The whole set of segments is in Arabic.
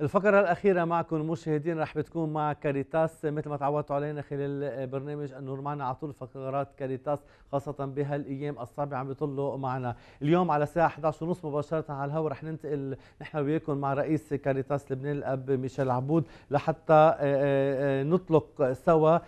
الفقرة الأخيرة معكم مشاهدين رح بتكون مع كاريتاس مثل ما تعودتوا علينا خلال برنامج النور معنا على طول فقرات كاريتاس خاصة بهالأيام الصعبة عم بيطلوا معنا اليوم على الساعة 11:30 مباشرة على الهواء رح ننتقل نحن وياكم مع رئيس كاريتاس لبنان الأب ميشيل عبود لحتى آه، آه، آه، نطلق سوا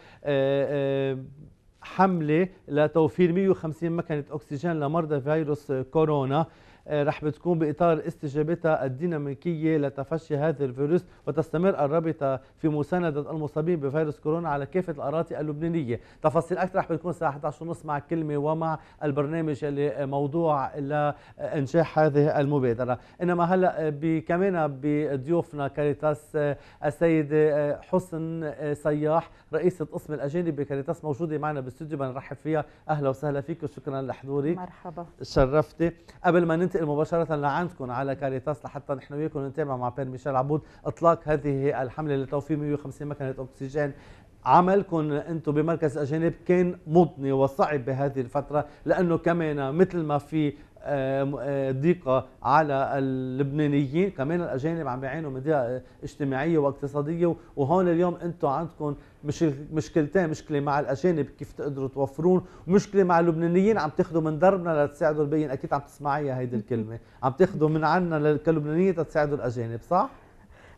حملة لتوفير 150 مكنة أكسجين لمرضى فيروس كورونا آه، رح بتكون بإطار استجابتها الديناميكية لتفشي هذا الفيروس وتستمر الرابطة في مساندة المصابين بفيروس كورونا على كافة الأراضي اللبنانية تفاصيل أكثر رح بتكون الساعة 11:30 مع كلمة ومع البرنامج اللي موضوع لإنجاح هذه المبادرة إنما هلأ آه، كمان بضيوفنا كاريتاس آه، السيدة حسن سياح رئيسة قسم الأجانب بكاريتاس موجودة معنا بالاستوديو بنرحب فيها أهلا وسهلا فيك وشكرا لحضورك مرحبا شرفتي قبل ما ننتقل ننتقل مباشرة لعندكم على كاريتاس لحتى نحن وياكم نتابع مع بير ميشيل عبود إطلاق هذه الحملة لتوفير 150 مكنة أكسجين عملكم انتم بمركز اجانب كان مضني وصعب بهذه الفتره لانه كمان مثل ما في آه، آه، ضيقة على اللبنانيين كمان الأجانب عم بيعانوا من ضيقة اجتماعية واقتصادية وهون اليوم أنتم عندكم مشكلتين مشكلة مع الأجانب كيف تقدروا توفرون ومشكلة مع اللبنانيين عم تاخذوا من دربنا لتساعدوا البين أكيد عم تسمعيها هيدي الكلمة عم تاخذوا من عنا كلبنانية لتساعدوا الأجانب صح؟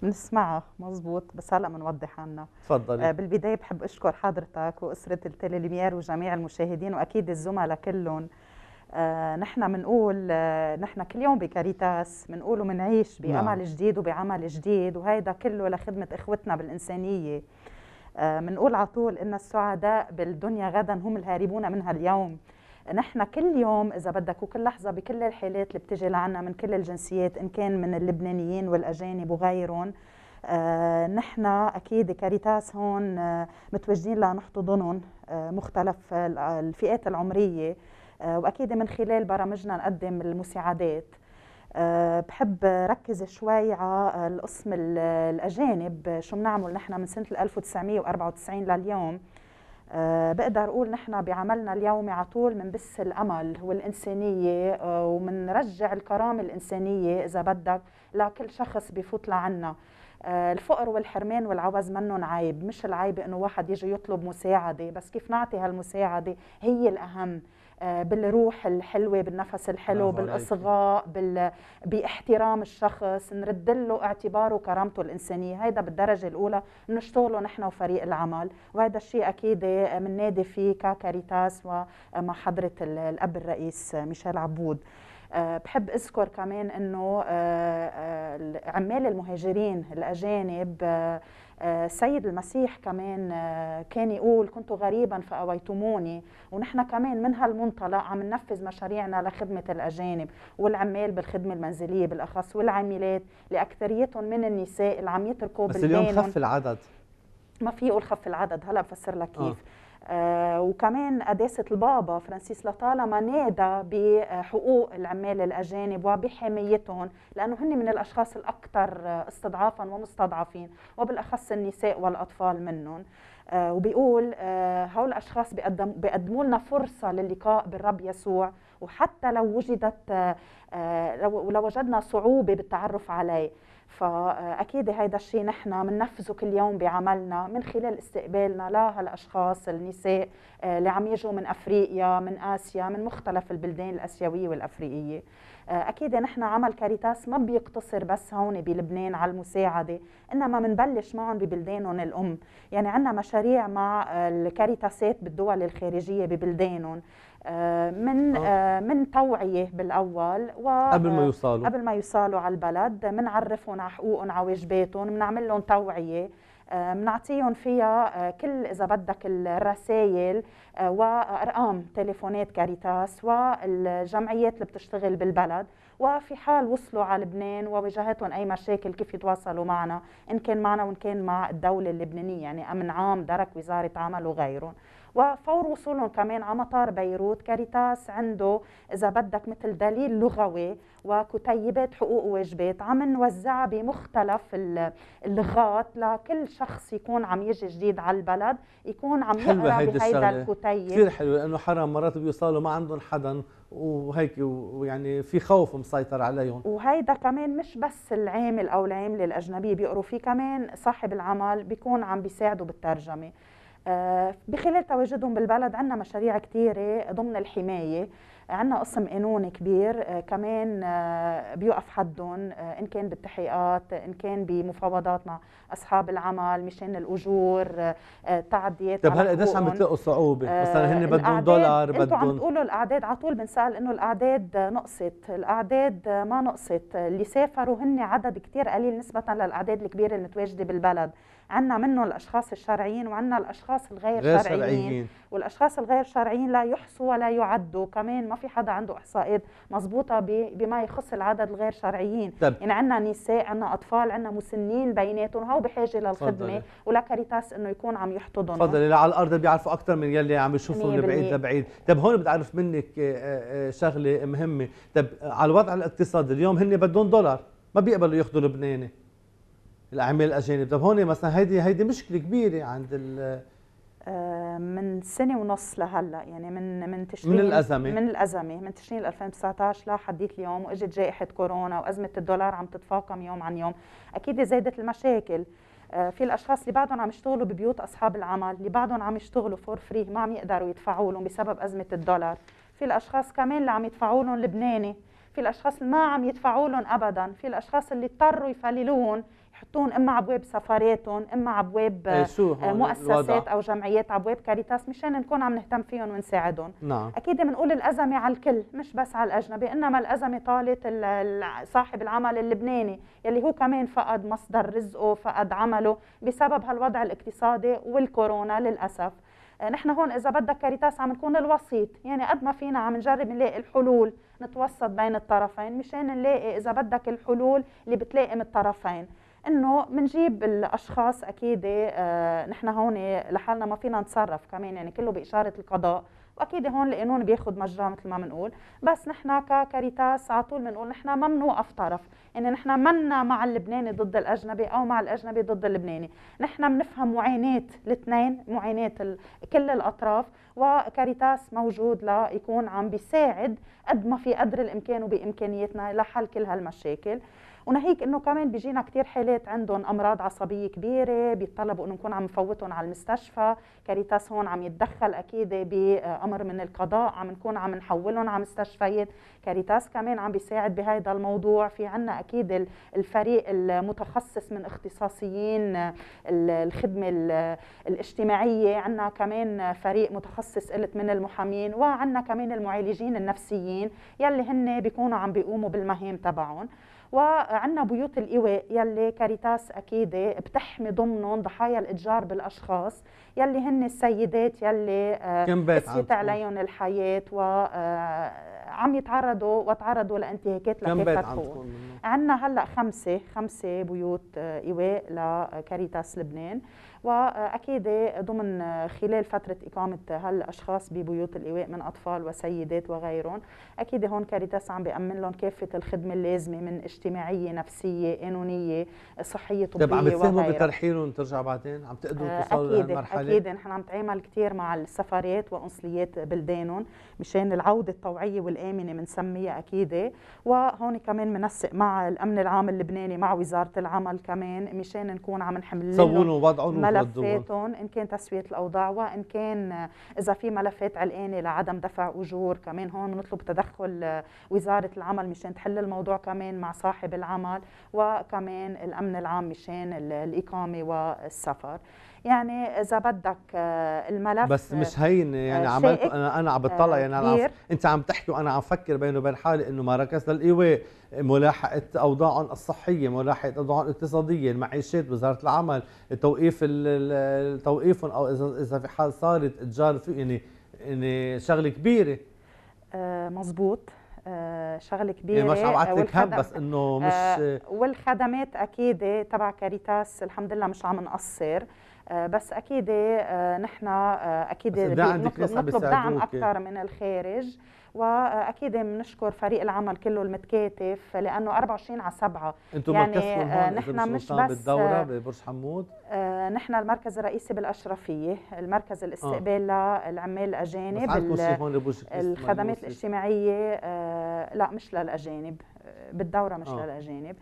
بنسمعها مزبوط بس هلا بنوضح عنها تفضلي آه، بالبدايه بحب اشكر حضرتك واسره التلي وجميع المشاهدين واكيد الزملاء كلهم آه، نحن بنقول آه، نحن كل يوم بكاريتاس بنقول وبنعيش نعم. بامل جديد وبعمل جديد وهيدا كله لخدمه اخوتنا بالانسانيه بنقول آه، على طول ان السعداء بالدنيا غدا هم الهاربون منها اليوم نحن كل يوم اذا بدك وكل لحظه بكل الحالات اللي بتجي لعنا من كل الجنسيات ان كان من اللبنانيين والاجانب وغيرهم آه نحن اكيد كاريتاس هون آه متواجدين لنحتضنهم آه مختلف الفئات العمريه آه، واكيد من خلال برامجنا نقدم المساعدات آه، بحب ركز شوي على القسم الاجانب شو بنعمل نحن من سنه 1994 لليوم آه، بقدر اقول نحن بعملنا اليومي على طول بنبث الامل والانسانيه وبنرجع الكرامه الانسانيه اذا بدك لكل شخص بفوت لعنا الفقر والحرمان والعوز منهم عيب مش العيب انه واحد يجي يطلب مساعده بس كيف نعطي هالمساعده هي الاهم آه، بالروح الحلوه بالنفس الحلو بالاصغاء بال... باحترام الشخص نرد له اعتباره وكرامته الانسانيه هيدا بالدرجه الاولى نشتغله نحن وفريق العمل وهذا الشيء اكيد بننادي آه، فيه ككاريتاس ومع آه، حضره الاب الرئيس ميشيل عبود بحب اذكر كمان انه عمال المهاجرين الاجانب السيد آه، المسيح كمان آه، كان يقول كنت غريبا فأويتموني ونحن كمان من هالمنطلق عم ننفذ مشاريعنا لخدمة الأجانب والعمال بالخدمة المنزلية بالأخص والعاملات لأكثريتهم من النساء اللي عم يتركوا بس اليوم خف العدد ما في يقول خف العدد هلا بفسر لك كيف آه. آه، وكمان قداسة البابا فرانسيس لطالما نادى بحقوق العمال الأجانب وبحمايتهم لأنه هن من الأشخاص الأكثر استضعافا ومستضعفين وبالأخص النساء والأطفال منهم آه، وبيقول آه، هؤلاء الأشخاص بيقدموا لنا فرصة للقاء بالرب يسوع وحتى لو وجدت لو وجدنا صعوبة بالتعرف عليه فاكيد هيدا الشيء نحن بننفذه كل يوم بعملنا من خلال استقبالنا لهالاشخاص النساء آه، اللي عم يجوا من افريقيا من اسيا من مختلف البلدان الاسيويه والافريقيه آه، اكيد نحن عمل كاريتاس ما بيقتصر بس هون بلبنان على المساعده انما بنبلش معهم ببلدانهم الام يعني عندنا مشاريع مع آه، الكاريتاسات بالدول الخارجيه ببلدانهم آه، من آه. آه، من توعيه بالاول و قبل ما يوصلوا قبل ما يوصلوا على البلد بنعرفهم على حقوقهم على واجباتهم بنعمل لهم توعيه بنعطيهم آه، فيها كل اذا بدك الرسائل وارقام تليفونات كاريتاس والجمعيات اللي بتشتغل بالبلد وفي حال وصلوا على لبنان وواجهتهم اي مشاكل كيف يتواصلوا معنا ان كان معنا وان كان مع الدوله اللبنانيه يعني امن عام درك وزاره عمل وغيرهم وفور وصولهم كمان على مطار بيروت كاريتاس عنده إذا بدك مثل دليل لغوي وكتيبات حقوق وواجبات عم نوزعها بمختلف اللغات لكل شخص يكون عم يجي جديد على البلد يكون عم يقرا بهيدا الكتيب كثير حلوه لانه حرام مرات بيوصلوا ما عندهم حدا وهيك ويعني في خوف مسيطر عليهم وهيدا كمان مش بس العامل او العامله الاجنبيه بيقروا فيه كمان صاحب العمل بيكون عم بيساعده بالترجمه آه، بخلال تواجدهم بالبلد عندنا مشاريع كثيرة ضمن الحماية عندنا قسم قانوني كبير آه، كمان آه، بيوقف حدهم ان كان بالتحقيقات ان كان بمفاوضات مع اصحاب العمل مشان الاجور تعديات طيب هلا قديش عم بتلاقوا صعوبه مثلا هن بدهم دولار بدهم انتوا عم تقولوا الاعداد على طول بنسال انه الاعداد نقصت الاعداد ما نقصت اللي سافروا هن عدد كثير قليل نسبه للاعداد الكبيره المتواجده بالبلد عنا منه الأشخاص الشرعيين وعنا الأشخاص الغير غير شرعيين, شرعيين والأشخاص الغير شرعيين لا يحصوا ولا يعدوا كمان ما في حدا عنده إحصائيات مضبوطة بما يخص العدد الغير شرعيين طب. يعني عنا نساء عنا أطفال عنا مسنين بيناتهم هو بحاجة للخدمة ولا كاريتاس إنه يكون عم يحتضنهم تفضلي على الأرض بيعرفوا أكثر من يلي عم يشوفوا من بعيد لبعيد طب هون بدي أعرف منك آه، آه، شغلة مهمة طب على الوضع الاقتصادي اليوم هن بدهم دولار ما بيقبلوا ياخذوا لبناني الاعمال الاجانب طب هون مثلا هيدي هيدي مشكله كبيره عند ال آه، من سنه ونص لهلا يعني من من تشرين من الازمه من الازمه من تشرين 2019 لحديت اليوم واجت جائحه كورونا وازمه الدولار عم تتفاقم يوم عن يوم اكيد زادت المشاكل آه، في الاشخاص اللي بعدهم عم يشتغلوا ببيوت اصحاب العمل اللي بعدهم عم يشتغلوا فور فري ما عم يقدروا يدفعوا لهم بسبب ازمه الدولار في الاشخاص كمان اللي عم يدفعوا لهم لبناني في الاشخاص اللي ما عم يدفعوا لهم ابدا في الاشخاص اللي اضطروا يفللوهم بحطون اما على سفاراتهم اما على ابواب إيه، آه، مؤسسات او جمعيات على كاريتاس مشان نكون عم نهتم فيهم ونساعدهم نعم. اكيد بنقول الازمه على الكل مش بس على الاجنبي انما الازمه طالت صاحب العمل اللبناني يلي هو كمان فقد مصدر رزقه فقد عمله بسبب هالوضع الاقتصادي والكورونا للاسف آه، نحن هون اذا بدك كاريتاس عم نكون الوسيط يعني قد ما فينا عم نجرب نلاقي الحلول نتوسط بين الطرفين مشان نلاقي اذا بدك الحلول اللي بتلائم الطرفين انه بنجيب الاشخاص اكيد آه، نحن هون لحالنا ما فينا نتصرف كمان يعني كله باشاره القضاء واكيد هون القانون بياخذ مجراه مثل ما بنقول بس نحن ككاريتاس على طول بنقول نحن ما بنوقف طرف يعني نحن منا مع اللبناني ضد الاجنبي او مع الاجنبي ضد اللبناني نحن بنفهم معاناه الاثنين معاناه كل الاطراف وكاريتاس موجود ليكون عم بيساعد قد ما في قدر الامكان وبامكانيتنا لحل كل هالمشاكل وناهيك انه كمان بيجينا كثير حالات عندهم امراض عصبيه كبيره بيتطلبوا انه نكون عم نفوتهم على المستشفى كاريتاس هون عم يتدخل اكيد بامر من القضاء عم نكون عم نحولهم على مستشفيات كاريتاس كمان عم بيساعد بهذا الموضوع في عنا اكيد الفريق المتخصص من اختصاصيين الخدمه الاجتماعيه عنا كمان فريق متخصص قلت من المحامين وعنا كمان المعالجين النفسيين يلي هن بيكونوا عم بيقوموا بالمهام تبعهم وعندنا بيوت الايواء يلي كاريتاس اكيد بتحمي ضمنهم ضحايا الاتجار بالاشخاص يلي هن السيدات يلي آه، قسيت عليهم الحياه وعم آه، يتعرضوا وتعرضوا لانتهاكات كم بيت عندنا هلا خمسه خمسه بيوت ايواء لكاريتاس لبنان واكيد ضمن خلال فتره اقامه هالاشخاص ببيوت الايواء من اطفال وسيدات وغيرهم اكيد هون كاريتاس عم بامن لهم كافه الخدمه اللازمه من اجتماعيه نفسيه قانونيه صحيه طبيه طيب عم بتساهموا بترحيلهم ترجع بعدين عم تقدروا توصلوا لهالمرحله اكيد اكيد نحن عم نتعامل كثير مع السفارات وقنصليات بلدانهم مشان العودة الطوعية والآمنة بنسميها أكيد إيه. وهون كمان منسق مع الأمن العام اللبناني مع وزارة العمل كمان مشان نكون عم نحمل لهم ملفاتهم إن كان تسوية الأوضاع وإن كان إذا في ملفات علقانة لعدم دفع أجور كمان هون بنطلب تدخل وزارة العمل مشان تحل الموضوع كمان مع صاحب العمل وكمان الأمن العام مشان الإقامة والسفر يعني اذا بدك آه، الملف بس آه، مش هينه يعني آه، عملت انا انا عم بطلع يعني انا انت عم تحكي وانا عم فكر بيني وبين حالي انه مراكز للايواء ملاحقه اوضاعهم الصحيه ملاحقه اوضاعهم الاقتصاديه المعيشات وزاره العمل توقيف توقيفهم او اذا اذا في حال صارت اتجار في يعني يعني شغله كبيره مزبوط شغله كبيره يعني مش عم بعتلك هم بس انه مش والخدمات اكيد إيه، تبع كاريتاس الحمد لله مش عم نقصر آه، بس اكيد آه، نحن آه، اكيد نطلب, دعم اكثر من الخارج واكيد بنشكر فريق العمل كله المتكاتف لانه 24 على 7 انتم يعني نحن مش بس بالدوره ببرج حمود نحن المركز الرئيسي بالاشرفيه المركز الاستقبال آه. للعمال الاجانب الخدمات الاجتماعيه لا مش للاجانب بالدوره مش آه. للاجانب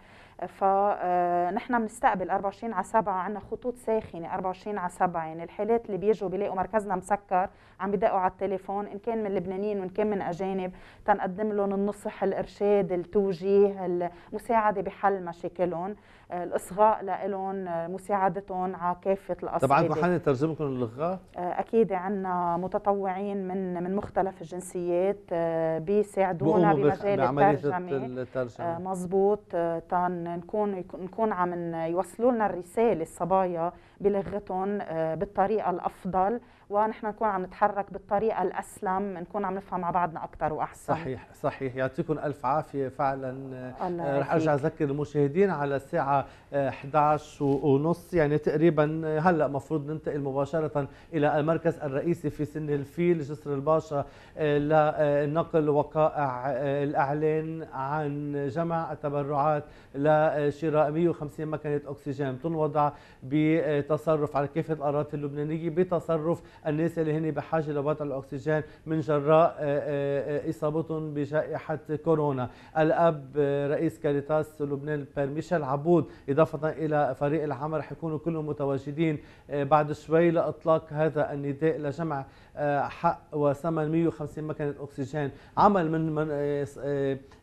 فنحن آه، بنستقبل 24 على 7 عندنا خطوط ساخنه 24 على 7 يعني الحالات اللي بيجوا بيلاقوا مركزنا مسكر عم بدقوا على التليفون ان كان من لبنانيين وان كان من اجانب تنقدم لهم النصح الارشاد التوجيه المساعده بحل مشاكلهم الاصغاء لهم مساعدتهم على كافه الاصعده طبعا محل ترجمكم لكم اللغات آه، اكيد عندنا متطوعين من من مختلف الجنسيات آه، بيساعدونا بمجال الترجمه الترجمه آه، مضبوط تان نكون نكون عم يوصلوا لنا الرساله الصبايا بلغتهم بالطريقه الافضل ونحن نكون عم نتحرك بالطريقه الاسلم نكون عم نفهم مع بعضنا اكثر واحسن صحيح صحيح يعطيكم الف عافيه فعلا الله آه، رح ارجع اذكر المشاهدين على الساعه 11 ونص يعني تقريبا آه، هلا مفروض ننتقل مباشره الى المركز الرئيسي في سن الفيل جسر الباشا آه، لنقل وقائع الاعلان عن جمع التبرعات لشراء 150 مكنه اكسجين تنوضع بتصرف على كافه الاراضي اللبنانيه بتصرف الناس اللي هن بحاجه لوضع الاكسجين من جراء آه، آه، آه، اصابتهم بجائحه كورونا الاب رئيس كاريتاس لبنان ميشيل عبود اضافه الى فريق العمل رح يكونوا كلهم متواجدين بعد شوي لاطلاق هذا النداء لجمع حق وثمن 150 مكنه اكسجين عمل من, من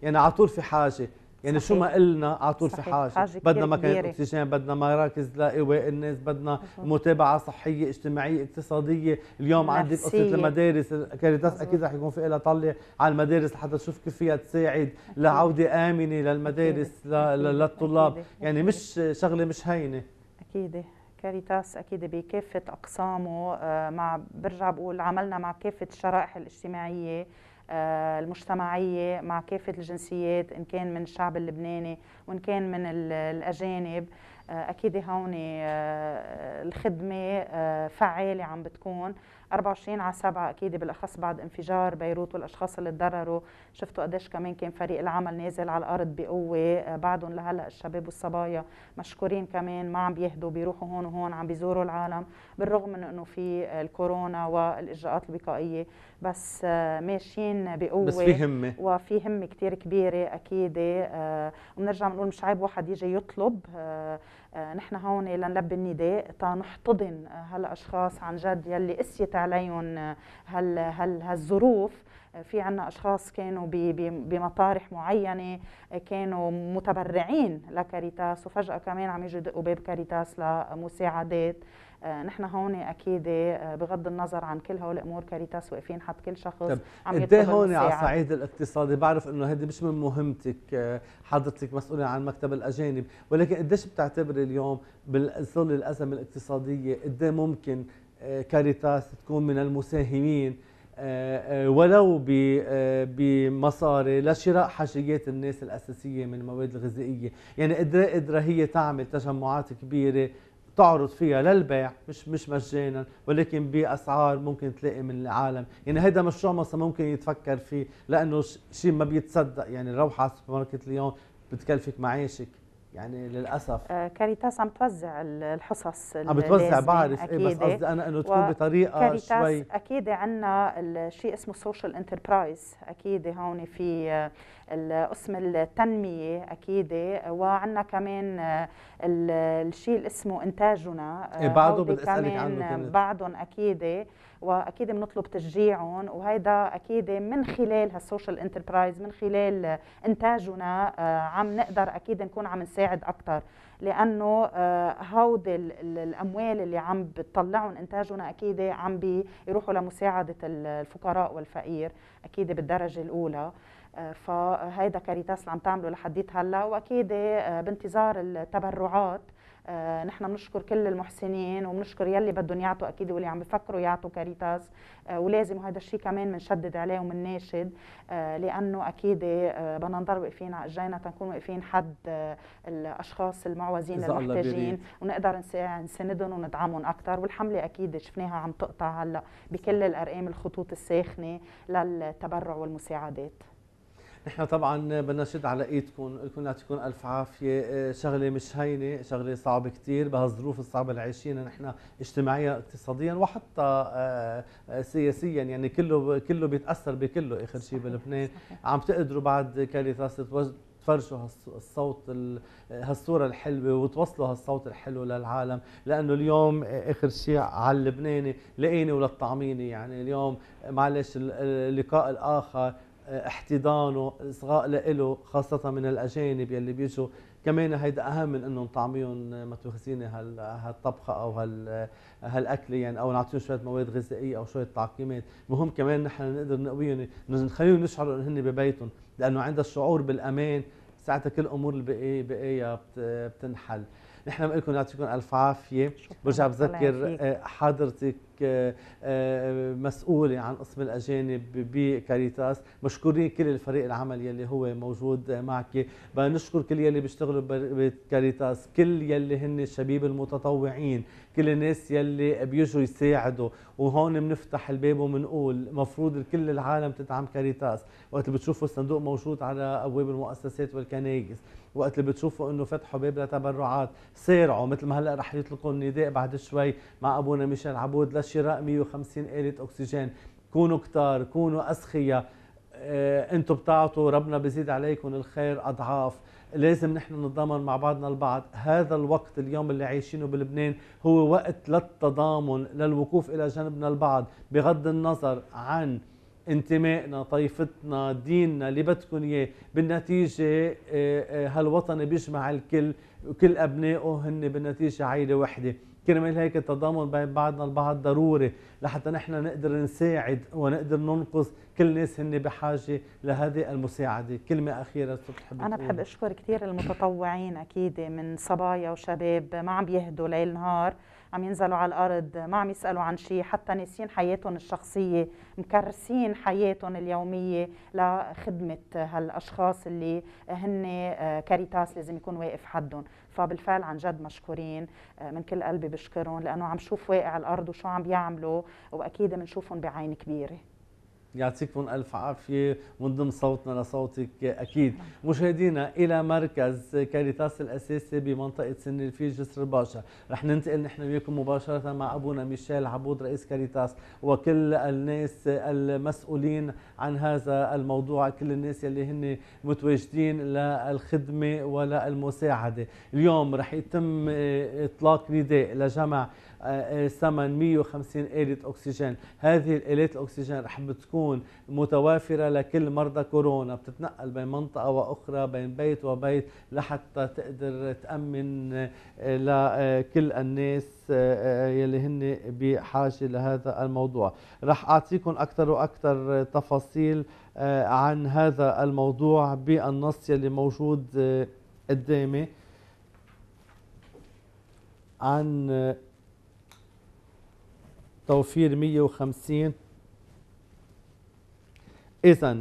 يعني على طول في حاجه يعني صحيح. شو ما قلنا على طول في حاجه, حاجة بدنا مكان اكسجين بدنا مراكز لايواء الناس بدنا متابعه صحيه اجتماعيه اقتصاديه اليوم نفسية. عندك قصه المدارس كاريتاس اكيد رح يكون في لها طلع على المدارس لحتى تشوف كيف فيها تساعد لعوده امنه للمدارس أكيد. للطلاب أكيد. يعني مش شغله مش هينه اكيد كاريتاس اكيد بكافه اقسامه آه، مع برجع بقول عملنا مع كافه الشرائح الاجتماعيه آه، المجتمعية مع كافة الجنسيات إن كان من الشعب اللبناني وإن كان من الأجانب آه، أكيد هون آه، الخدمة فعالة عم بتكون 24 على 7 اكيد بالاخص بعد انفجار بيروت والاشخاص اللي تضرروا شفتوا قديش كمان كان فريق العمل نازل على الارض بقوه آه، بعدهم لهلا الشباب والصبايا مشكورين كمان ما عم بيهدوا بيروحوا هون وهون عم بيزوروا العالم بالرغم من انه في الكورونا والاجراءات الوقائيه بس آه، ماشيين بقوه بس في همه وفي همه كثير كبيره اكيد آه، وبنرجع بنقول مش عيب واحد يجي يطلب آه، نحن هون لنلبي النداء تنحتضن آه، هالاشخاص عن جد يلي قسيت عليهم آه، هال هال هالظروف في عنا أشخاص كانوا بمطارح معينة كانوا متبرعين لكاريتاس وفجأة كمان عم يجوا يدقوا باب كاريتاس لمساعدات آه، نحن هون أكيد آه، بغض النظر عن كل هول الأمور كاريتاس واقفين حد كل شخص طيب. عم يطلب إيه هون على الصعيد الاقتصادي بعرف إنه هذه مش من مهمتك آه، حضرتك مسؤولة عن مكتب الأجانب ولكن قديش بتعتبري اليوم بالظل الأزمة الاقتصادية قد إيه ممكن كاريتاس تكون من المساهمين ولو آه، بمصاري لشراء حاجيات الناس الأساسية من المواد الغذائية يعني قدرة قدرة هي تعمل تجمعات كبيرة تعرض فيها للبيع مش مش مجانا ولكن باسعار ممكن تلاقي من العالم يعني هذا مشروع مصر ممكن يتفكر فيه لانه شيء ما بيتصدق يعني روحه على سوبر ماركت ليون بتكلفك معيشك يعني للاسف آه، كاريتاس عم توزع الحصص عم بتوزع بعرف ايه بس قصدي انا انه تكون بطريقه كاريتاس شوي اكيد عندنا شيء اسمه سوشيال انتربرايز اكيد هون في آه، قسم التنميه اكيد وعندنا كمان آه، الشيء اللي اسمه انتاجنا إيه بعده بدي اسالك عنه بعدهم اكيد واكيد بنطلب تشجيعهم وهيدا اكيد من خلال هالسوشيال انتربرايز من خلال انتاجنا آه، عم نقدر اكيد نكون عم نساعد اكثر لانه آه، هودي الاموال اللي عم بتطلعهم انتاجنا اكيد عم بيروحوا لمساعده الفقراء والفقير اكيد بالدرجه الاولى آه، فهيدا كاريتاس اللي عم تعمله لحديت هلا واكيد بانتظار التبرعات آه، نحن بنشكر كل المحسنين وبنشكر يلي بدهم يعطوا اكيد واللي عم بفكروا يعطوا كاريتاس آه، ولازم وهذا الشيء كمان بنشدد عليه وبنناشد آه، لانه اكيد بدنا نضل واقفين على تنكون واقفين حد الاشخاص المعوزين المحتاجين ونقدر نساندهم وندعمهم اكثر والحمله اكيد شفناها عم تقطع هلا بكل الارقام الخطوط الساخنه للتبرع والمساعدات نحن طبعا بدنا نشد على ايدكم لكم يعطيكم الف عافيه آه، شغله مش هينه شغله صعبه كثير بهالظروف الصعبه اللي عايشينها نحن اجتماعيا اقتصاديا وحتى آه، آه، سياسيا يعني كله كله بيتاثر بكله اخر شيء بلبنان عم تقدروا بعد كالي راسه تفرجوا هالصوت هالصوره الحلوه وتوصلوا هالصوت الحلو للعالم لانه اليوم اخر شيء على اللبناني لقيني وللطعميني يعني اليوم معلش اللقاء الاخر احتضانه اصغاء له خاصه من الاجانب يلي بيجوا كمان هيدا اهم من انه نطعميهم متوخسينه هال هالطبخه او هال هالاكل يعني او نعطيهم شويه مواد غذائيه او شويه تعقيمات، مهم كمان نحن نقدر نقويهم نخليهم يشعروا ان هن ببيتهم، لانه عند الشعور بالامان ساعتها كل امور البقيه بقيه بتنحل. نحن بنقول لكم يعطيكم الف عافيه برجع بذكر آه، حضرتك آه، آه، مسؤوله عن قسم الاجانب بكاريتاس مشكورين كل الفريق العمل يلي هو موجود معك بنشكر كل يلي بيشتغلوا بكاريتاس كل يلي هن الشباب المتطوعين كل الناس يلي بيجوا يساعدوا وهون بنفتح الباب وبنقول مفروض كل العالم تدعم كاريتاس وقت اللي بتشوفوا الصندوق موجود على ابواب المؤسسات والكنائس وقت اللي بتشوفوا انه فتحوا باب لتبرعات سارعوا مثل ما هلا رح يطلقوا النداء بعد شوي مع ابونا ميشيل عبود لشراء 150 آلة اكسجين كونوا كتار كونوا اسخيه آه، انتم بتعطوا ربنا بزيد عليكم الخير اضعاف لازم نحن نتضامن مع بعضنا البعض هذا الوقت اليوم اللي عايشينه بلبنان هو وقت للتضامن للوقوف إلى جانبنا البعض بغض النظر عن انتمائنا طائفتنا ديننا اللي بدكم اياه بالنتيجه آه، آه، هالوطن بيجمع الكل وكل ابنائه هن بالنتيجه عائله وحده كرمال هيك التضامن بين بعضنا البعض ضروري لحتى نحن نقدر نساعد ونقدر ننقذ كل الناس هن بحاجه لهذه المساعده كلمه اخيره بتحب انا بحب اشكر كثير المتطوعين اكيد من صبايا وشباب ما عم بيهدوا ليل نهار عم ينزلوا على الارض ما عم يسالوا عن شيء حتى ناسين حياتهم الشخصيه مكرسين حياتهم اليوميه لخدمه هالاشخاص اللي هن آه، كاريتاس لازم يكون واقف حدهم فبالفعل عن جد مشكورين آه، من كل قلبي بشكرهم لانه عم شوف واقع الارض وشو عم بيعملوا واكيد بنشوفهم بعين كبيره يعطيكم ألف عافية ونضم ضمن صوتنا لصوتك أكيد مشاهدينا إلى مركز كاريتاس الأساسي بمنطقة سن الفيل جسر الباشا رح ننتقل نحن وياكم مباشرة مع أبونا ميشيل عبود رئيس كاريتاس وكل الناس المسؤولين عن هذا الموضوع كل الناس اللي هن متواجدين للخدمة وللمساعدة اليوم رح يتم إطلاق نداء لجمع آه، آه، ثمن 150 آلة أكسجين هذه الآلات الأكسجين رح بتكون تكون متوافرة لكل مرضى كورونا بتتنقل بين منطقة وأخرى بين بيت وبيت لحتى تقدر تأمن آه، لكل آه، الناس آه، يلي هن بحاجة لهذا الموضوع رح أعطيكم أكثر وأكثر تفاصيل عن هذا الموضوع بالنص يلي موجود قدامي عن توفير 150 إذا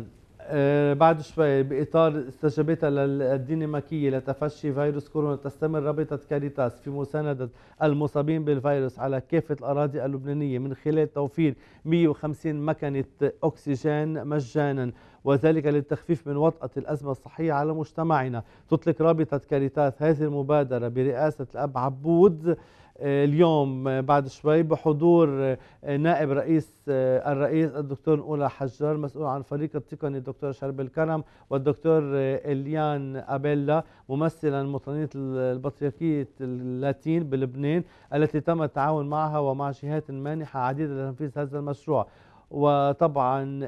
آه، بعد شوي بإطار استجابتها للديناميكية لتفشي فيروس كورونا تستمر رابطة كاريتاس في مساندة المصابين بالفيروس على كافة الأراضي اللبنانية من خلال توفير 150 مكنة أكسجين مجانا وذلك للتخفيف من وطأة الأزمة الصحية على مجتمعنا تطلق رابطة كاريتاس هذه المبادرة برئاسة الأب عبود اليوم آه، بعد شوي بحضور آه، نائب رئيس آه، الرئيس الدكتور أولى حجار مسؤول عن فريق التقني الدكتور شرب الكرم والدكتور إليان أبيلا ممثلا مطنية البطريركية اللاتين بلبنان التي تم التعاون معها ومع جهات مانحة عديدة لتنفيذ هذا المشروع وطبعا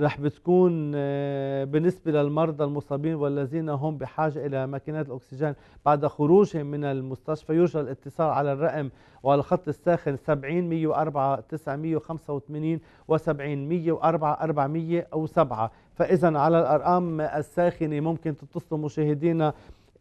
رح بتكون آه، بالنسبة للمرضى المصابين والذين هم بحاجة إلى ماكينات الأكسجين بعد خروجهم من المستشفى يرجى الاتصال على الرقم وعلى الخط الساخن 70 104 985 و70 104 407 فإذا على الأرقام الساخنة ممكن تتصلوا مشاهدينا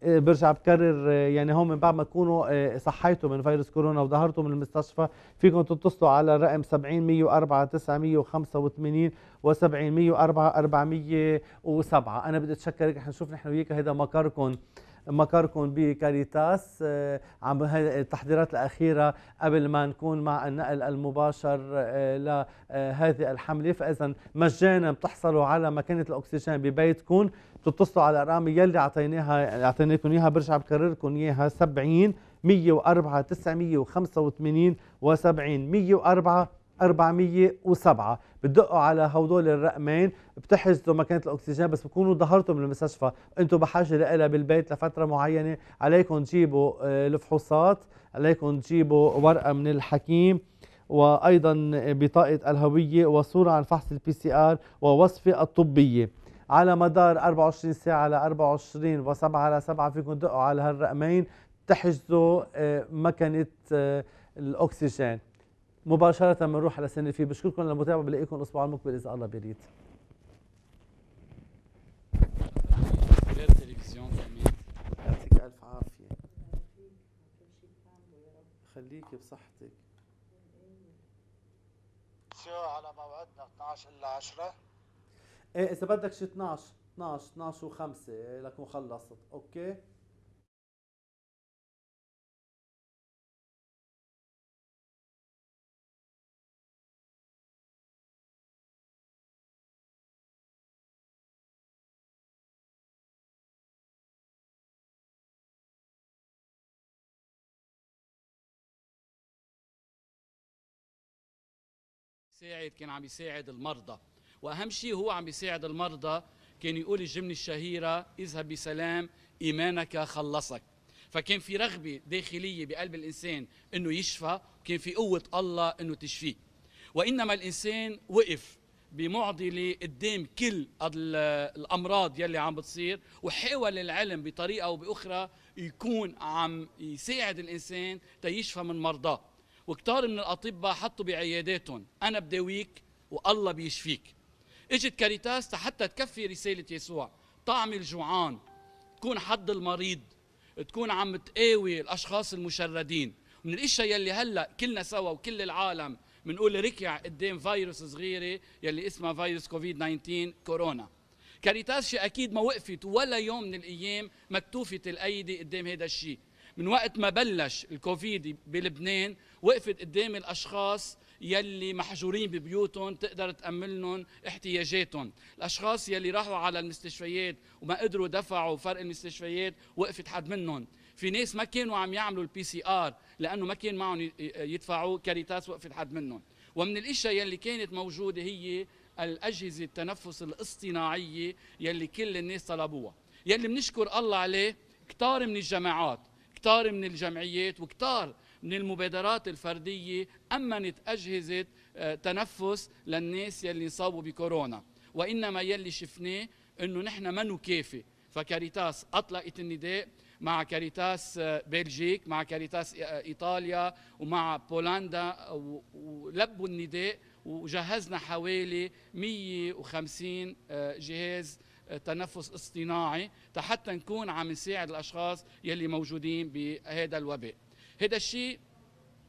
برجع بكرر آه، يعني هم من بعد ما تكونوا آه، صحيتوا من فيروس كورونا وظهرتوا من المستشفى فيكم تتصلوا على الرقم 70 104 985 و70 104 407 انا بدي اتشكرك رح نشوف نحن وياك هذا مقركم مقركم بكاريتاس آه، عم التحضيرات الاخيره قبل ما نكون مع النقل المباشر آه، لهذه آه، الحمله فاذا مجانا بتحصلوا على مكانه الاكسجين ببيتكم بتتصلوا على الارقام يلي اعطيناها اعطيناكم اياها برجع بكرر لكم اياها 70 104 985 و70 104 407 بتدقوا على هدول الرقمين بتحجزوا مكانة الاكسجين بس بكونوا ظهرتوا من المستشفى انتم بحاجة لها بالبيت لفترة معينة عليكم تجيبوا آه، الفحوصات عليكم تجيبوا ورقة من الحكيم وايضا بطاقة الهوية وصورة عن فحص البي سي ار ووصفة الطبية على مدار 24 ساعة ل 24 و7 على 7 فيكم تدقوا على هالرقمين تحجزوا آه، مكنة آه، الأكسجين مباشره بنروح على سنه فيه بشكركم للمتابعه بلاقيكم الاسبوع المقبل اذا الله بيريد يعطيك الف عافيه خليكي بصحتك على موعدنا 12 الا 10 ايه اذا بدك شي 12 12 12 و5 لكون خلصت اوكي بيساعد كان عم يساعد المرضى واهم شيء هو عم يساعد المرضى كان يقول الجمله الشهيره اذهب بسلام ايمانك خلصك فكان في رغبه داخليه بقلب الانسان انه يشفى وكان في قوه الله انه تشفيه وانما الانسان وقف بمعضله قدام كل الامراض يلي عم بتصير وحاول العلم بطريقه او باخرى يكون عم يساعد الانسان تيشفى من مرضاه وكتار من الاطباء حطوا بعياداتهم انا بداويك والله بيشفيك اجت كاريتاس حتى تكفي رساله يسوع طعم الجوعان تكون حد المريض تكون عم تقاوي الاشخاص المشردين من الاشياء يلي هلا كلنا سوا وكل العالم بنقول ركع قدام فيروس صغيره يلي اسمها فيروس كوفيد 19 كورونا كاريتاس شي اكيد ما وقفت ولا يوم من الايام مكتوفه الايدي قدام هذا الشيء من وقت ما بلش الكوفيد بلبنان وقفت قدام الأشخاص يلي محجورين ببيوتهم تقدر تأمن لهم احتياجاتهم الأشخاص يلي راحوا على المستشفيات وما قدروا دفعوا فرق المستشفيات وقفت حد منهم في ناس ما كانوا عم يعملوا البي سي ار لانه ما كان معهم يدفعوا كاريتاس وقفت حد منهم ومن الاشياء يلي كانت موجوده هي الاجهزه التنفس الاصطناعيه يلي كل الناس طلبوها يلي بنشكر الله عليه كتار من الجماعات كتار من الجمعيات وكتار من المبادرات الفردية أمنت أجهزة آه، تنفس للناس يلي صابوا بكورونا وإنما يلي شفناه أنه نحن ما نكافي فكاريتاس أطلقت النداء مع كاريتاس آه، بلجيك مع كاريتاس آه، إيطاليا ومع بولندا ولبوا النداء وجهزنا حوالي 150 جهاز تنفس اصطناعي حتى نكون عم نساعد الاشخاص يلي موجودين بهذا الوباء هذا الشيء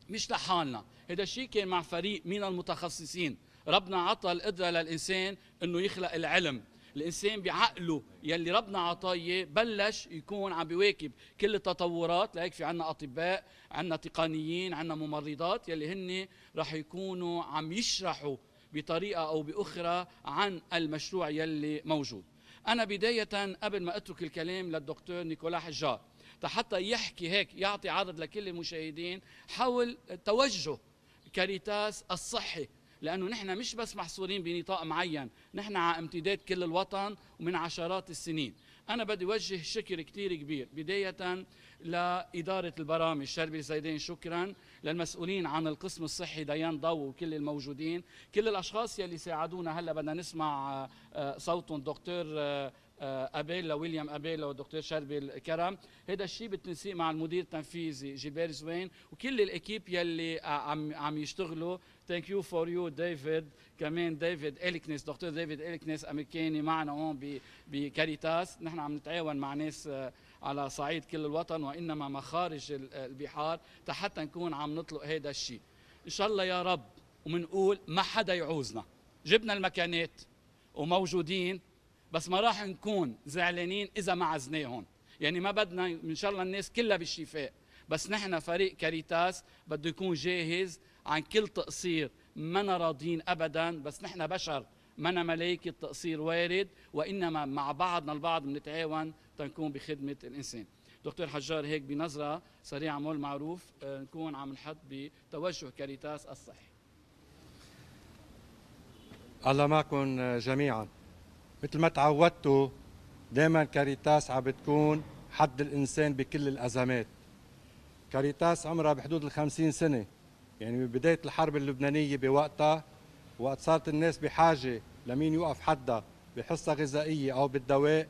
مش لحالنا هذا الشيء كان مع فريق من المتخصصين ربنا عطى القدرة للإنسان أنه يخلق العلم الانسان بعقله يلي ربنا عطاه بلش يكون عم بيواكب كل التطورات لهيك في عنا اطباء عنا تقنيين عنا ممرضات يلي هن رح يكونوا عم يشرحوا بطريقه او باخرى عن المشروع يلي موجود انا بدايه قبل ما اترك الكلام للدكتور نيكولا حجار حتى يحكي هيك يعطي عرض لكل المشاهدين حول توجه كاريتاس الصحي لانه نحن مش بس محصورين بنطاق معين نحن على امتداد كل الوطن ومن عشرات السنين انا بدي وجه شكر كثير كبير بدايه لاداره البرامج شربي زيدين شكرا للمسؤولين عن القسم الصحي ديان ضو وكل الموجودين كل الاشخاص يلي ساعدونا هلا بدنا نسمع آه، آه، صوتهم دكتور آه، آه، ابيلا ويليام ابيلا والدكتور شربي الكرم هذا الشيء بالتنسيق مع المدير التنفيذي جيبير زوين وكل الاكيب يلي آه، عم عم يشتغلوا ثانك يو فور يو ديفيد كمان ديفيد الكنس دكتور ديفيد الكنس امريكاني معنا هون بكاريتاس نحن عم نتعاون مع ناس آه، على صعيد كل الوطن وانما مخارج البحار حتى نكون عم نطلق هذا الشيء ان شاء الله يا رب ومنقول ما حدا يعوزنا جبنا المكانات وموجودين بس ما راح نكون زعلانين اذا ما عزناهم يعني ما بدنا ان شاء الله الناس كلها بالشفاء بس نحن فريق كاريتاس بده يكون جاهز عن كل تقصير منا راضين ابدا بس نحن بشر منا ملائكه التقصير وارد وانما مع بعضنا البعض بنتعاون تنكون بخدمه الانسان دكتور حجار هيك بنظره سريعه مول معروف آه، نكون عم نحط بتوجه كاريتاس الصحي الله معكم جميعا مثل ما تعودتوا دائما كاريتاس عم بتكون حد الانسان بكل الازمات كاريتاس عمرها بحدود ال 50 سنه يعني من بدايه الحرب اللبنانيه بوقتها وقت صارت الناس بحاجه لمين يوقف حدها بحصه غذائيه او بالدواء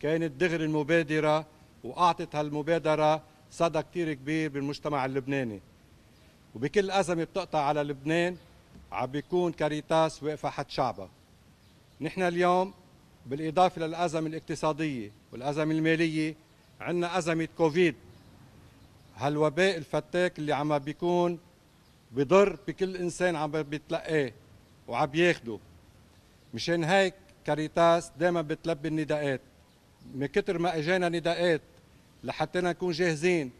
كانت دغري المبادره واعطت هالمبادره صدى كثير كبير بالمجتمع اللبناني وبكل ازمه بتقطع على لبنان عم بيكون كاريتاس واقفه حد شعبها نحن اليوم بالإضافة للأزمة الاقتصادية والأزمة المالية عندنا أزمة كوفيد هالوباء الفتاك اللي عم بيكون بضر بكل إنسان عم بيتلقاه وعم بياخده مشان هيك كاريتاس دائما بتلبي النداءات من كتر ما اجانا نداءات لحتى نكون جاهزين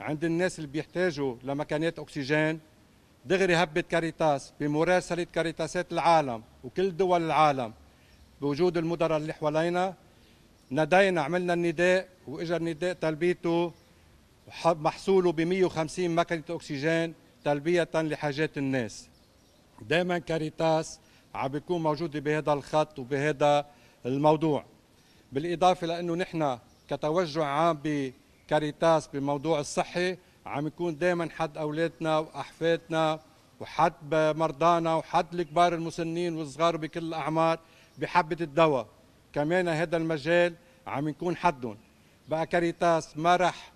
عند الناس اللي بيحتاجوا لمكانات اكسجين دغري هبت كاريتاس بمراسله كاريتاسات العالم وكل دول العالم بوجود المدراء اللي حوالينا نادينا عملنا النداء واجا النداء تلبيته محصوله ب 150 مكنه اكسجين تلبيه لحاجات الناس دائما كاريتاس عم بيكون موجوده بهذا الخط وبهذا الموضوع بالاضافه لانه نحن كتوجه عام بكاريتاس بموضوع الصحي عم يكون دائما حد اولادنا واحفادنا وحد مرضانا وحد الكبار المسنين والصغار بكل الاعمار بحبة الدواء كمان هذا المجال عم يكون حدهم بقى كاريتاس ما رح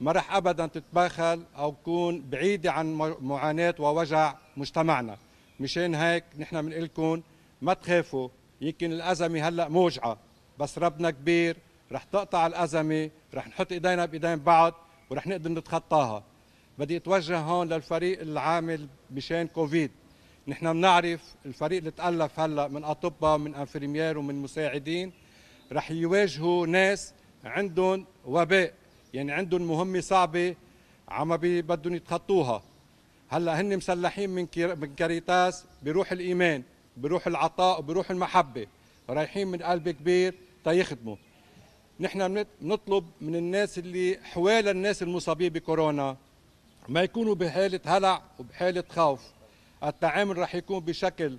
ما رح ابدا تتبخل او تكون بعيده عن معاناه ووجع مجتمعنا مشان هيك نحن بنقول ما تخافوا يمكن الازمه هلا موجعه بس ربنا كبير رح تقطع الازمه رح نحط ايدينا بايدين بعض ورح نقدر نتخطاها بدي اتوجه هون للفريق العامل مشان كوفيد نحن بنعرف الفريق اللي تالف هلا من اطباء من انفريمير ومن مساعدين رح يواجهوا ناس عندهم وباء يعني عندهم مهمه صعبه عم بدهم يتخطوها هلا هن مسلحين من من كاريتاس بروح الايمان بروح العطاء وبروح المحبه رايحين من قلب كبير تيخدموا نحن بنطلب من الناس اللي حوالي الناس المصابين بكورونا ما يكونوا بحاله هلع وبحاله خوف التعامل رح يكون بشكل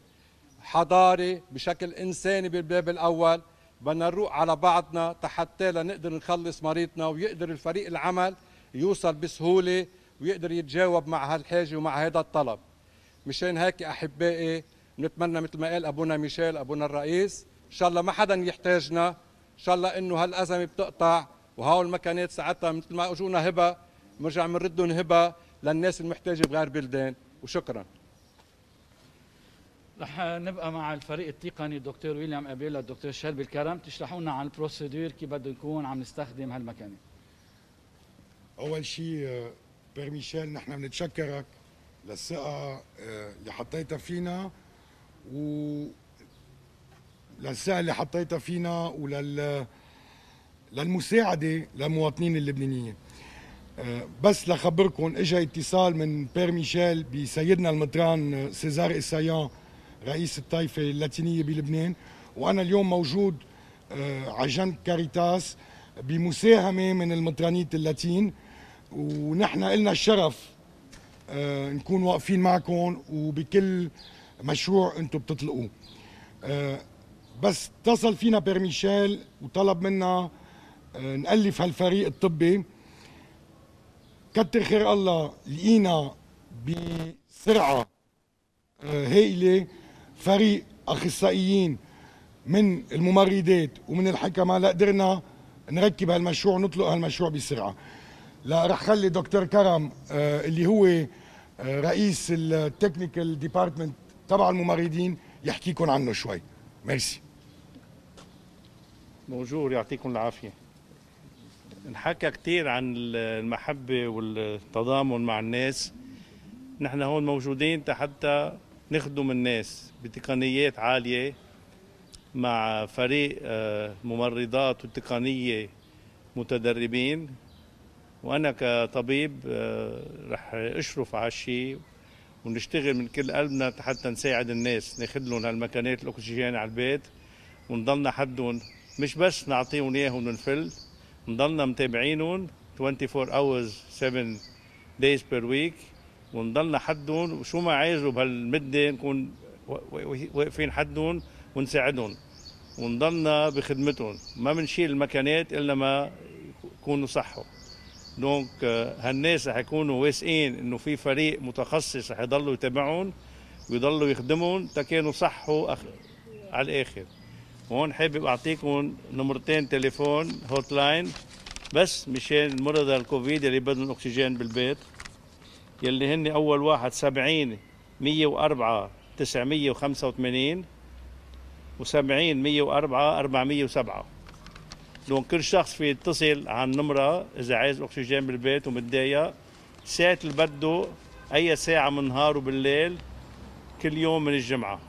حضاري بشكل إنساني بالباب الأول بدنا نروق على بعضنا حتى لنقدر نخلص مريضنا ويقدر الفريق العمل يوصل بسهولة ويقدر يتجاوب مع هالحاجة ومع هذا الطلب مشان هيك أحبائي نتمنى مثل ما قال أبونا ميشيل أبونا الرئيس إن شاء الله ما حدا يحتاجنا إن شاء الله إنه هالأزمة بتقطع وهول المكانات ساعتها مثل ما أجونا هبة بنرجع بنردهم هبة للناس المحتاجة بغير بلدان وشكراً رح نبقى مع الفريق التقني الدكتور ويليام ابيلا الدكتور شلبي الكرم تشرحوا لنا عن البروسيدور كيف بده يكون عم نستخدم هالمكنه اول شيء بير ميشيل نحن بنتشكرك للثقه آه، اللي حطيتها فينا و للثقه اللي حطيتها فينا ولل للمساعده للمواطنين اللبنانيين آه، بس لخبركم اجى اتصال من بير ميشيل بسيدنا المطران آه، سيزار اسايان رئيس الطائفة اللاتينية بلبنان وأنا اليوم موجود آه، جنب كاريتاس بمساهمة من المطرانيت اللاتين ونحن إلنا الشرف آه، نكون واقفين معكم وبكل مشروع أنتم بتطلقوه آه، بس اتصل فينا بيرميشيل وطلب منا نألف هالفريق الطبي كتر خير الله لقينا بسرعة هائلة فريق اخصائيين من الممرضات ومن الحكماء لقدرنا نركب هالمشروع ونطلق هالمشروع بسرعه لا رح خلي دكتور كرم آه، اللي هو آه، رئيس التكنيكال ديبارتمنت تبع الممرضين يحكيكم عنه شوي ميرسي بونجور يعطيكم العافيه انحكى كثير عن المحبه والتضامن مع الناس نحن هون موجودين حتى نخدم الناس بتقنيات عالية مع فريق آه، ممرضات وتقنية متدربين وأنا كطبيب آه، رح أشرف على الشيء ونشتغل من كل قلبنا حتى نساعد الناس ناخذ لهم هالمكانات الأكسجين على البيت ونضلنا حدهم مش بس نعطيهم إياهم ونفل الفل نضلنا متابعينهم 24 hours 7 days per week ونضلنا حدهم وشو ما عايزوا بهالمده نكون واقفين حدهم ونساعدهم ونضلنا بخدمتهم ما بنشيل المكانات الا ما يكونوا صحوا دونك آه، هالناس رح يكونوا واثقين انه في فريق متخصص رح يضلوا يتابعهم ويضلوا يخدمهم تكانوا صحوا أخ... على الاخر هون حابب اعطيكم نمرتين تليفون هوت لاين بس مشان مرضى الكوفيد اللي بدهم اكسجين بالبيت يلي هن اول واحد 70 104 985 و70 104 407 لو كل شخص في يتصل على النمرة إذا عايز أكسجين بالبيت ومتضايق ساعة اللي بده أي ساعة من النهار وبالليل كل يوم من الجمعة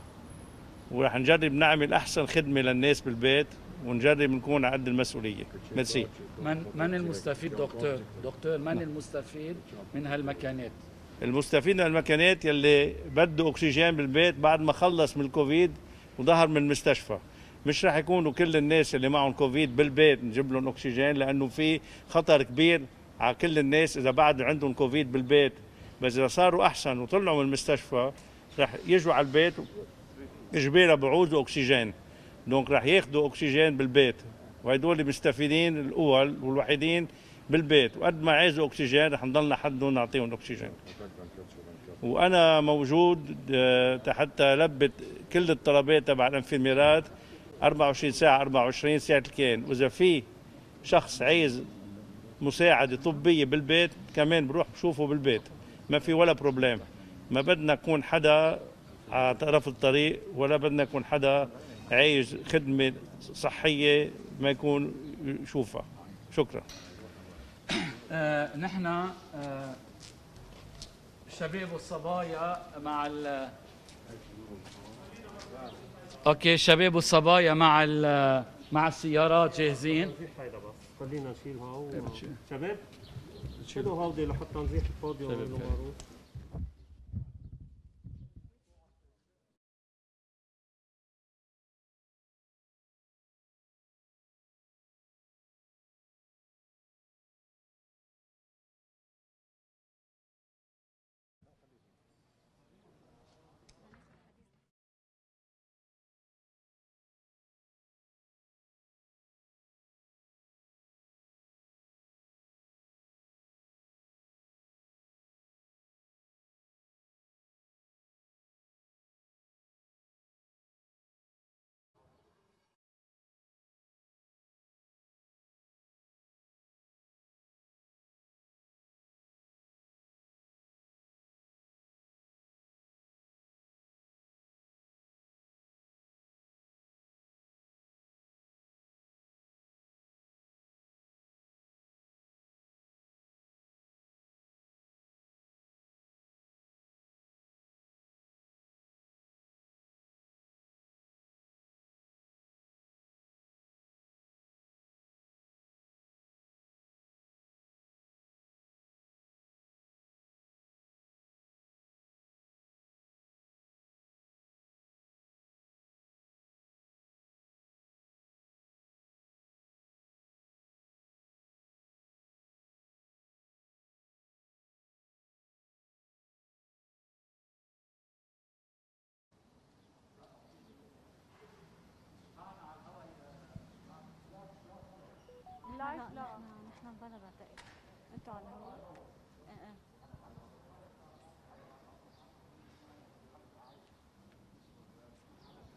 ورح نجرب نعمل أحسن خدمة للناس بالبيت ونجرب نكون قد المسؤوليه ميرسي من من المستفيد دكتور دكتور من المستفيد من هالمكانات المستفيد من المكانات يلي بده اكسجين بالبيت بعد ما خلص من الكوفيد وظهر من المستشفى مش راح يكونوا كل الناس اللي معهم كوفيد بالبيت نجيب لهم اكسجين لانه في خطر كبير على كل الناس اذا بعد عندهم كوفيد بالبيت بس اذا صاروا احسن وطلعوا من المستشفى راح يجوا على البيت اجبارا بعوزوا اكسجين دونك راح ياخذوا اكسجين بالبيت وهدول المستفيدين الاول والوحيدين بالبيت وقد ما عايزوا اكسجين رح نضلنا حدهم نعطيهم اكسجين وانا موجود آه، حتى لبت كل الطلبات تبع الانفيرميرات 24 ساعه 24 ساعه الكين واذا في شخص عايز مساعده طبيه بالبيت كمان بروح بشوفه بالبيت ما في ولا بروبليم ما بدنا نكون حدا على طرف الطريق ولا بدنا نكون حدا عايز خدمة صحية ما يكون يشوفها شكرا آه نحن آه الشباب والصبايا مع ال اوكي الشباب والصبايا مع ال مع السيارات جاهزين خلينا نشيل هاو طيب، شباب شيلوا دي لحتى نزيح الفاضي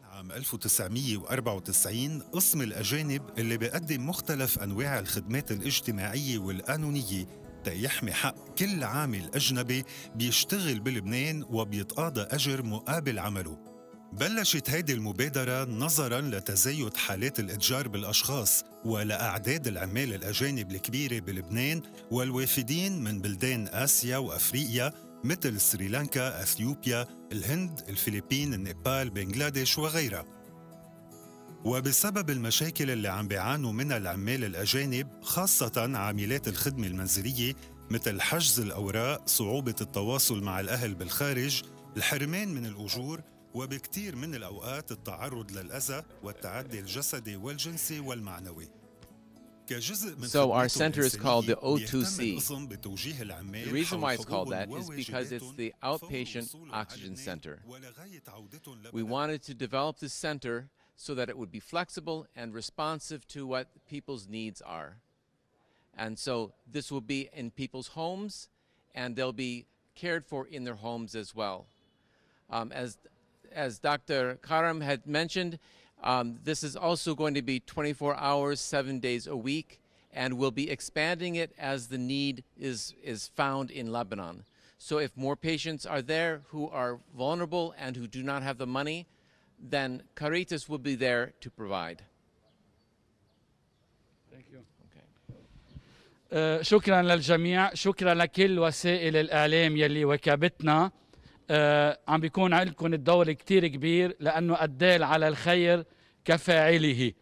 عام 1994 قسم الأجانب اللي بيقدم مختلف أنواع الخدمات الاجتماعية والقانونية تيحمي حق كل عامل أجنبي بيشتغل بلبنان وبيتقاضى أجر مقابل عمله بلشت هيدي المبادرة نظراً لتزايد حالات الإتجار بالأشخاص ولأعداد العمال الأجانب الكبيرة بلبنان والوافدين من بلدان آسيا وأفريقيا مثل سريلانكا، أثيوبيا، الهند، الفلبين، النيبال، بنغلاديش وغيرها وبسبب المشاكل اللي عم بيعانوا منها العمال الأجانب خاصة عاملات الخدمة المنزلية مثل حجز الأوراق، صعوبة التواصل مع الأهل بالخارج، الحرمان من الأجور من الأوقات التعرض للأذى والتعدي الجسدي والجنسي والمعنوي So our center is called the O2C. The reason why it's called that is because it's the outpatient oxygen center. We wanted to develop this center so that it would be flexible and responsive to what people's needs are. And so this will be in people's homes and they'll be cared for in their homes as well. Um, as as Dr. Karam had mentioned, um, this is also going to be 24 hours, seven days a week, and we'll be expanding it as the need is, is found in Lebanon. So if more patients are there who are vulnerable and who do not have the money, then Caritas will be there to provide. Thank you. شكرا للجميع شكرا لكل وسائل الإعلام يلي وكبتنا آه، عم بيكون عندكم الدور كتير كبير لأنه الدال على الخير كفاعله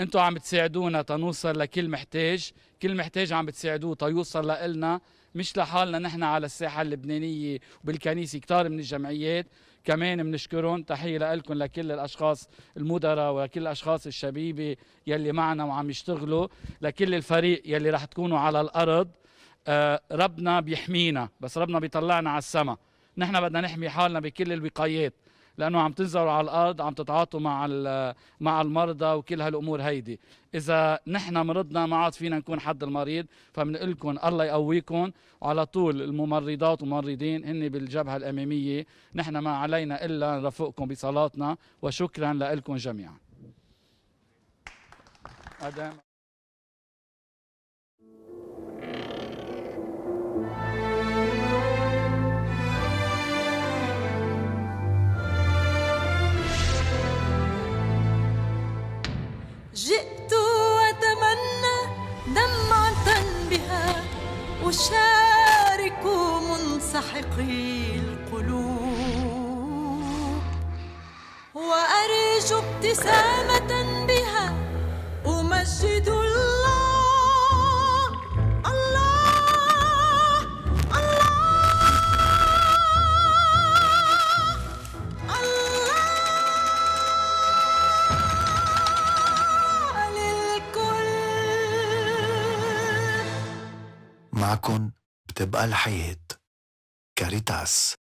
انتم عم تساعدونا تنوصل لكل محتاج كل محتاج عم بتساعدوه تيوصل لنا مش لحالنا نحن على الساحه اللبنانيه وبالكنيسه كتار من الجمعيات كمان بنشكرهم تحيه لكم لكل الاشخاص المدراء ولكل الاشخاص الشبيبه يلي معنا وعم يشتغلوا لكل الفريق يلي رح تكونوا على الارض آه ربنا بيحمينا بس ربنا بيطلعنا على السماء نحن بدنا نحمي حالنا بكل الوقايات لانه عم تنزلوا على الارض عم تتعاطوا مع مع المرضى وكل هالامور هيدي اذا نحن مرضنا ما عاد فينا نكون حد المريض فبنقول لكم الله يقويكم وعلى طول الممرضات والممرضين هن بالجبهه الاماميه نحن ما علينا الا نرفقكم بصلاتنا وشكرا لكم جميعا جئت أتمنى دمعة بها أشارك منسحقي القلوب وأرجو ابتسامة بها أمجد الله معكن بتبقى الحياة كاريتاس